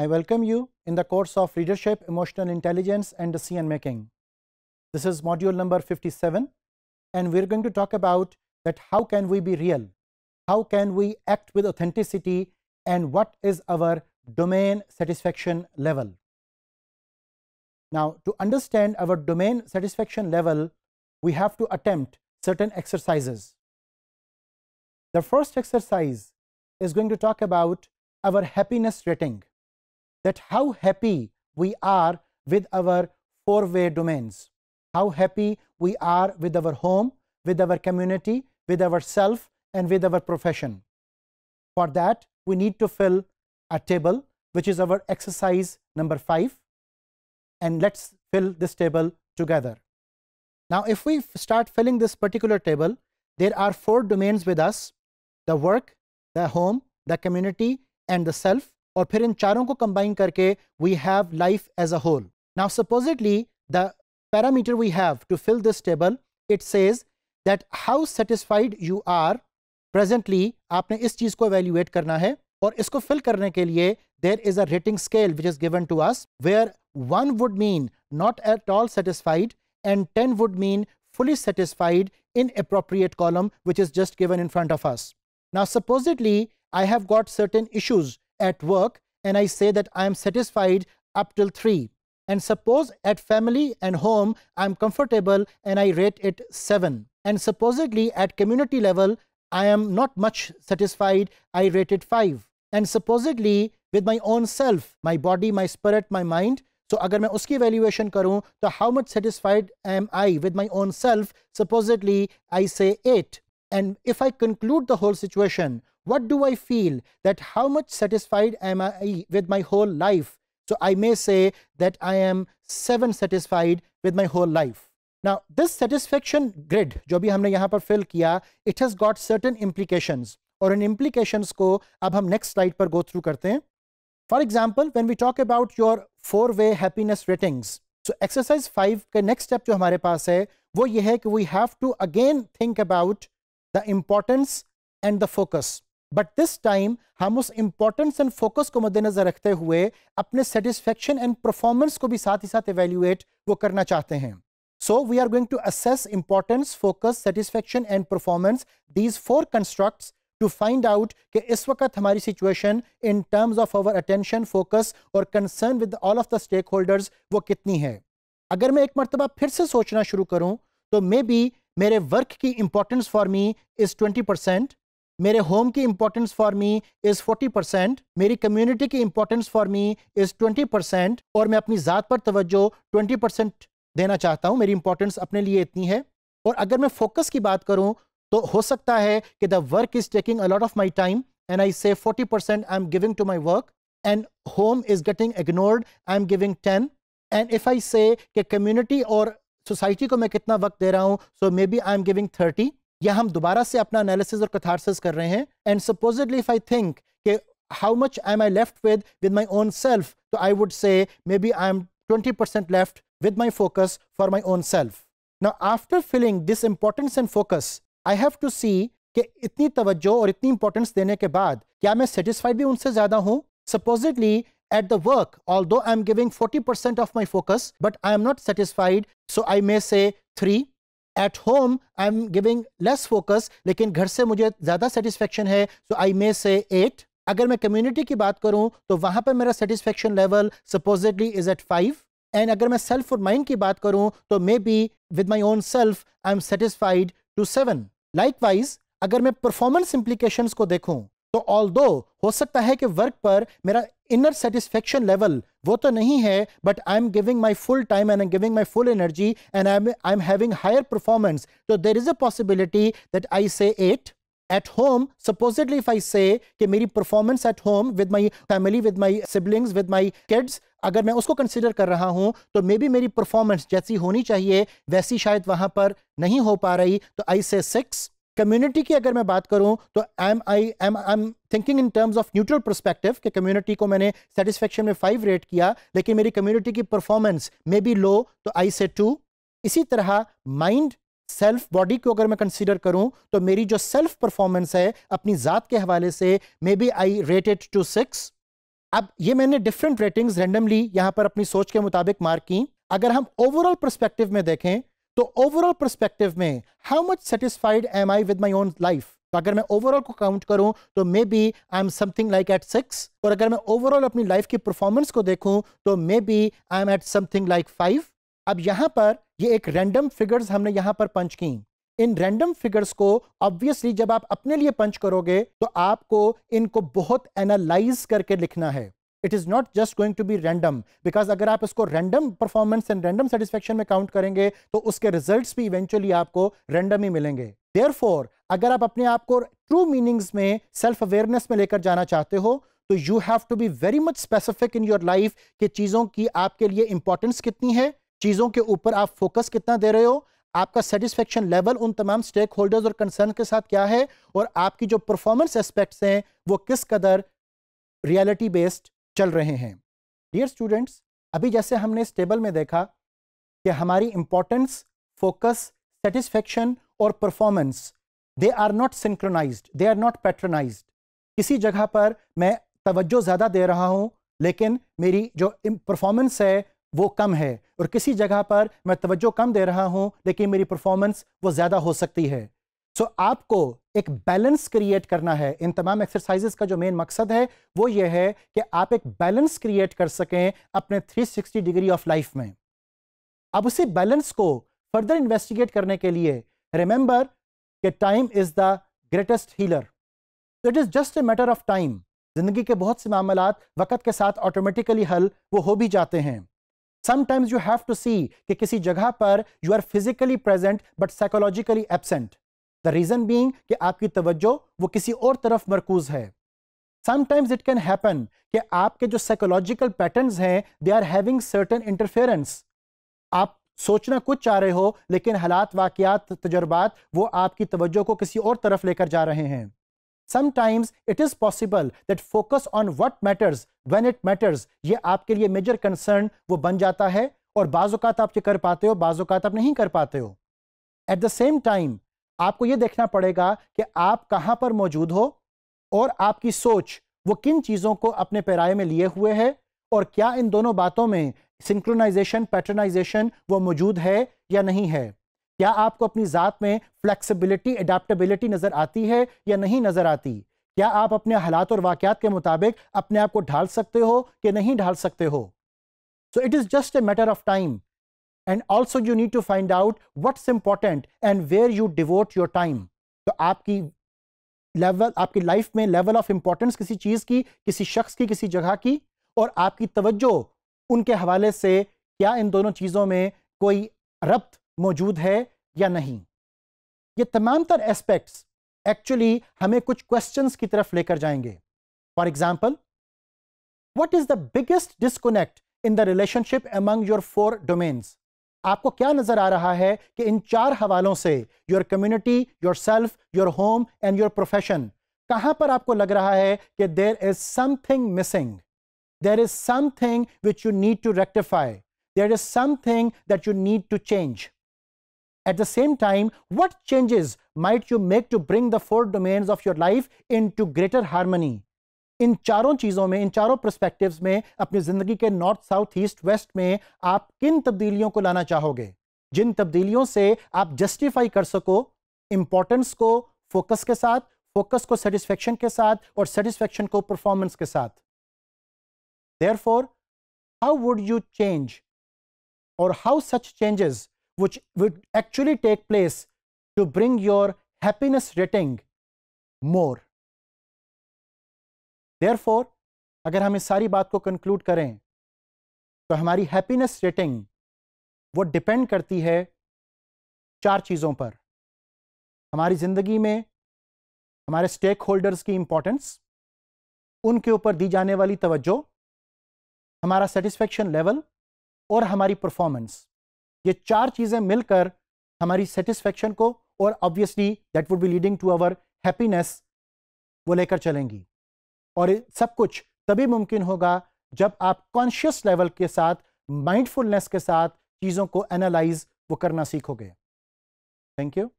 I welcome you in the course of Leadership, Emotional Intelligence and Decision Making. This is module number 57 and we are going to talk about that how can we be real, how can we act with authenticity and what is our domain satisfaction level. Now to understand our domain satisfaction level, we have to attempt certain exercises. The first exercise is going to talk about our happiness rating that how happy we are with our four way domains, how happy we are with our home, with our community, with ourself, and with our profession. For that, we need to fill a table, which is our exercise number five. And let's fill this table together. Now, if we start filling this particular table, there are four domains with us the work, the home, the community, and the self. और फिर इन चारों को combine करके we have life as a whole now supposedly the parameter we have to fill this table it says that how satisfied you are presently आपने इस चीज़ को evaluate करना है और इसको फिल करने के लिए there is a rating scale which is given to us where one would mean not at all satisfied and ten would mean fully satisfied in appropriate column which is just given in front of us. Now supposedly I have got certain issues at work and I say that I am satisfied up till 3. And suppose at family and home I am comfortable and I rate it 7. And supposedly at community level I am not much satisfied, I rate it 5. And supposedly with my own self, my body, my spirit, my mind, so, अगर मैं उसकी evaluation करूं तो how much satisfied am I with my own self? Supposedly, I say eight. And if I conclude the whole situation. What do I feel? That how much satisfied am I with my whole life? So I may say that I am seven satisfied with my whole life. Now, this satisfaction grid, which we have filled here, it has got certain implications. And in implications we will next slide पर go through For example, when we talk about your four-way happiness ratings, so exercise five next step जो हमारे पास है, वो we have to again think about the importance and the focus. But this time हम उस importance and focus को मद्देनजर रखते हुए अपने सेटिस्फेक्शन एंड परफॉर्मेंस को भी साथ ही साथ एवेल्युएट वो करना चाहते हैं so we are going to assess importance focus satisfaction and performance these four construct to find out कि इस वक्त हमारी situation in terms of our attention focus और concern with all of the stakeholders वो कितनी है अगर मैं एक मरतबा फिर से सोचना शुरू करूं तो मे बी मेरे वर्क की importance for me is twenty percent मेरे होम की importance for me is forty percent मेरी कम्युनिटी की importance for me is twenty percent और मैं अपनी ज़ात पर तवज्जो ट्वेंटी परसेंट देना चाहता हूँ मेरी इंपॉर्टेंस अपने लिए इतनी है और अगर मैं फोकस की बात करूँ तो हो सकता है कि the work is taking a lot of my time and I say forty percent I am giving to my work and home is getting ignored I am giving ten and if I say community और society को मैं कितना वक्त दे रहा हूँ so maybe I am giving thirty या हम दोबारा से अपना एनालिसिस और कथारसिस कर रहे हैं and supposedly if I think के how much I am I left with with my own self तो I would say maybe I am twenty percent left with my focus for my own self ना after filling this importance and focus I have to see कि इतनी तवज्जो और इतनी importance देने के बाद क्या मैं सेटिस्फाइड भी उनसे ज्यादा हूं supposedly at the work although I am giving forty percent of my focus but I am not satisfied so I may say three at home I am giving less focus लेकिन घर से मुझे ज़्यादा satisfaction है सो I may से eight अगर मैं community की बात करूं तो वहां पर मेरा satisfaction level supposedly is at five and अगर मैं सेल्फ और माइंड की बात करूं तो maybe with my own self I am satisfied to seven likewise अगर मैं परफॉर्मेंस इम्प्लीकेशंस को देखूं तो ऑल हो सकता है कि वर्क पर मेरा इनर सेटिस्फेक्शन लेवल वो तो नहीं है but I am giving my full time and I giving my full energy and I I am having higher performance तो there is a possibility that I say at at home supposedly if I say कि मेरी performance at home with my family with my siblings with my kids अगर मैं उसको consider कर रहा हूँ तो मे बी मेरी परफॉर्मेंस जैसी होनी चाहिए वैसी शायद वहाँ पर नहीं हो पा रही तो आई से सिक्स कम्युनिटी की अगर मैं बात करूं तो am I am I am thinking in terms of neutral perspective कि कम्युनिटी को मैंने सेटिस्फेक्शन में फाइव रेट किया लेकिन मेरी कम्युनिटी की परफॉर्मेंस मे बी लो तो आई से टू इसी तरह माइंड सेल्फ बॉडी को अगर मैं कंसीडर करूं तो मेरी जो सेल्फ परफॉर्मेंस है अपनी ज़ात के हवाले से maybe I rated two six अब ये मैंने डिफरेंट रेटिंग्स रेंडमली यहाँ पर अपनी सोच के मुताबिक मार्क की अगर हम ओवरऑल परस्पेक्टिव में देखें तो ओवरऑल परस्पेक्टिव में how much satisfied am I with my own life तो अगर मैं ओवरऑल को काउंट करूं तो maybe I am something like at six और अगर मैं ओवरऑल अपनी लाइफ की परफॉर्मेंस को देखूं तो maybe I am at something like five अब यहां पर ये एक रैंडम फिगर्स हमने यहां पर पंच की इन रैंडम फिगर्स को ऑब्वियसली जब आप अपने लिए पंच करोगे तो आपको इनको बहुत एनालाइज करके लिखना है it is not just going to be random because अगर आप इसको random performance and random satisfaction में काउंट करेंगे तो उसके रिजल्ट भी इवेंचुअली आपको रैंडम ही मिलेंगे देयर अगर आप अपने आप को ट्रू मीनिंग्स में सेल्फ अवेयरनेस में लेकर जाना चाहते हो तो you have to be very much specific in your life कि चीज़ों की आपके लिए इंपॉर्टेंस कितनी है चीज़ों के ऊपर आप फोकस कितना दे रहे हो आपका सेटिस्फेक्शन लेवल उन तमाम स्टेक होल्डर्स और कंसर्न के साथ क्या है और आपकी जो परफॉर्मेंस एस्पेक्ट्स हैं वो किस कदर रियलिटी बेस्ड चल रहे हैं डियर स्टूडेंट्स अभी जैसे हमने इस टेबल में देखा कि हमारी इंपॉर्टेंस फोकस सेटिस्फेक्शन और performance they are not synchronize they are not patternize किसी जगह पर मैं तवज्जो ज़्यादा दे रहा हूँ लेकिन मेरी जो परफॉर्मेंस है वो कम है और किसी जगह पर मैं तवज्जो कम दे रहा हूँ लेकिन मेरी परफॉर्मेंस वो ज़्यादा हो सकती है सो so, आपको एक बैलेंस क्रिएट करना है इन तमाम एक्सरसाइजेस का जो मेन मकसद है वो ये है कि आप एक बैलेंस क्रिएट कर सकें अपने 360 डिग्री ऑफ लाइफ में अब उसी बैलेंस को फर्दर इन्वेस्टिगेट करने के लिए रिमेंबर कि time is the greatest healer it is just a matter of time ज़िंदगी के बहुत से मामला वक्त के साथ ऑटोमेटिकली हल वो हो भी जाते हैं sometimes you have to see कि किसी जगह पर you are physically present but psychologically absent reason being आपकी तवज्जो वो किसी और तरफ मरकूज है समटाइम्स इट कैन हैपन कि आपके जो साइकोलॉजिकल पैटर्न हैं they are having certain interference आप सोचना कुछ चाह रहे हो लेकिन हालात वाकियात तजर्बात वो आपकी तवज्जो को किसी और तरफ लेकर जा रहे हैं sometimes it is possible that focus on what matters when it matters ये आपके लिए मेजर कंसर्न वो बन जाता है और बाज़ात आप ये कर पाते हो बाज़ात आप नहीं कर पाते हो एट द सेम टाइम आपको यह देखना पड़ेगा कि आप कहां पर मौजूद हो और आपकी सोच वो किन चीज़ों को अपने पैराए में लिए हुए है और क्या इन दोनों बातों में सिंक्रोनाइजेशन पैटर्नाइजेशन वो मौजूद है या नहीं है क्या आपको अपनी ज़ात में फ्लेक्सिबिलिटी एडेप्टेबिलिटी नज़र आती है या नहीं नज़र आती क्या आप अपने हालात और वाकयात के मुताबिक अपने आप को ढाल सकते हो कि नहीं ढाल सकते हो so it is just a matter of time and also you need to find out what's important and where you devote your time तो आपकी लेवल आपकी लाइफ में लेवल ऑफ इंपॉर्टेंस किसी चीज़ की किसी शख्स की किसी जगह की और आपकी तवज्जो उनके हवाले से क्या इन दोनों चीज़ों में कोई रब्त मौजूद है या नहीं ये तमाम तर एस्पेक्ट्स एक्चुअली हमें कुछ क्वेश्चंस की तरफ लेकर जाएंगे for example what is the biggest disconnect in the relationship among your four domains आपको क्या नजर आ रहा है कि इन चार हवालों से your community your self your home and your profession कहां पर आपको लग रहा है कि there is something missing there is something which you need to rectify there is something that you need to change At the same time, what might you make to bring the four domains of your life into greater harmony इन चारों चीज़ों में इन चारों perspectives में अपनी ज़िंदगी के north south east west में आप किन तब्दीलियों को लाना चाहोगे जिन तब्दीलियों से आप जस्टिफाई कर सको इम्पोर्टेंस को फोकस के साथ फोकस को सेटिस्फेक्शन के साथ और सेटिस्फेक्शन को परफॉर्मेंस के साथ therefore how would you change और how such changes which would actually take place to bring your happiness rating more therefore अगर हम इस सारी बात को कंक्लूड करें तो हमारी हैप्पीनेस रेटिंग वो डिपेंड करती है चार चीज़ों पर हमारी ज़िंदगी में हमारे स्टेक होल्डर्स की इम्पोर्टेंस उनके ऊपर दी जाने वाली तवज्जो हमारा सेटिस्फेक्शन लेवल और हमारी परफॉर्मेंस ये चार चीज़ें मिलकर हमारी सेटिस्फेक्शन को और obviously that would be leading to our happiness वो लेकर चलेंगी और सब कुछ तभी मुमकिन होगा जब आप कॉन्शियस लेवल के साथ माइंडफुलनेस के साथ चीज़ों को एनालाइज वो करना सीखोगे थैंक यू